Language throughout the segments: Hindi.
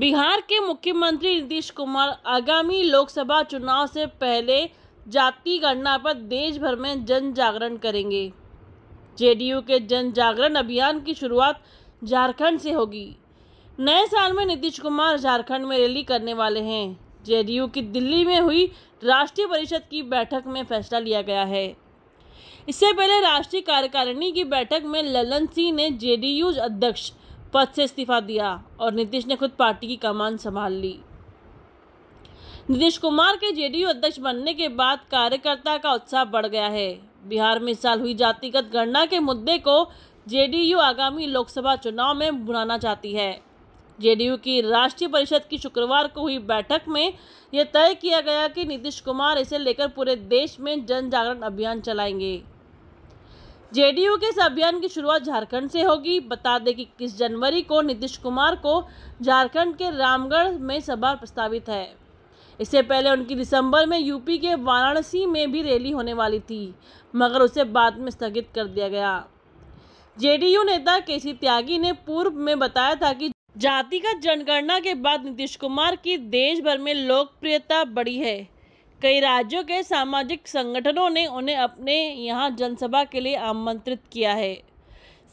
बिहार के मुख्यमंत्री नीतीश कुमार आगामी लोकसभा चुनाव से पहले जाति गणना पर देश भर में जन जागरण करेंगे जेडीयू के जन जागरण अभियान की शुरुआत झारखंड से होगी नए साल में नीतीश कुमार झारखंड में रैली करने वाले हैं जेडीयू की दिल्ली में हुई राष्ट्रीय परिषद की बैठक में फैसला लिया गया है इससे पहले राष्ट्रीय कार्यकारिणी की बैठक में ललन सिंह ने जेडीयू अध्यक्ष पद से इस्तीफा दिया और नीतीश ने खुद पार्टी की कमान संभाल ली नीतीश कुमार के जेडीयू अध्यक्ष बनने के बाद कार्यकर्ता का उत्साह बढ़ गया है बिहार में इस साल हुई जातिगत गणना के मुद्दे को जेडीयू आगामी लोकसभा चुनाव में बुनाना चाहती है जेडीयू की राष्ट्रीय परिषद की शुक्रवार को हुई बैठक में यह तय किया गया कि नीतीश कुमार इसे लेकर पूरे देश में जन जागरण अभियान चलाएंगे जेडीयू के इस अभियान की शुरुआत झारखंड से होगी बता दें कि इक्कीस जनवरी को नीतीश कुमार को झारखंड के रामगढ़ में सभा प्रस्तावित है इससे पहले उनकी दिसंबर में यूपी के वाराणसी में भी रैली होने वाली थी मगर उसे बाद में स्थगित कर दिया गया जेडीयू नेता केसी त्यागी ने पूर्व में बताया था कि जातिगत जनगणना के बाद नीतीश कुमार की देश भर में लोकप्रियता बढ़ी है कई राज्यों के सामाजिक संगठनों ने उन्हें अपने यहाँ जनसभा के लिए आमंत्रित किया है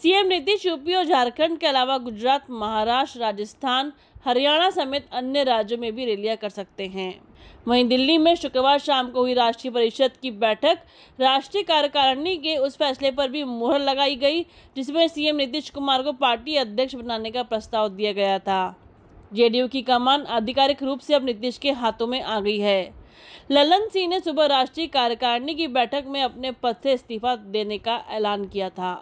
सीएम नीतीश यूपी और झारखंड के अलावा गुजरात महाराष्ट्र राजस्थान हरियाणा समेत अन्य राज्यों में भी रैलियां कर सकते हैं वहीं दिल्ली में शुक्रवार शाम को हुई राष्ट्रीय परिषद की बैठक राष्ट्रीय कार्यकारिणी के उस फैसले पर भी मुहर लगाई गई जिसमें सीएम नीतीश कुमार को पार्टी अध्यक्ष बनाने का प्रस्ताव दिया गया था जेडीयू की कमान आधिकारिक रूप से अब नीतीश के हाथों में आ गई है ललन सिंह ने सुबह राष्ट्रीय कार्यकारिणी की बैठक में अपने पद से इस्तीफा देने का ऐलान किया था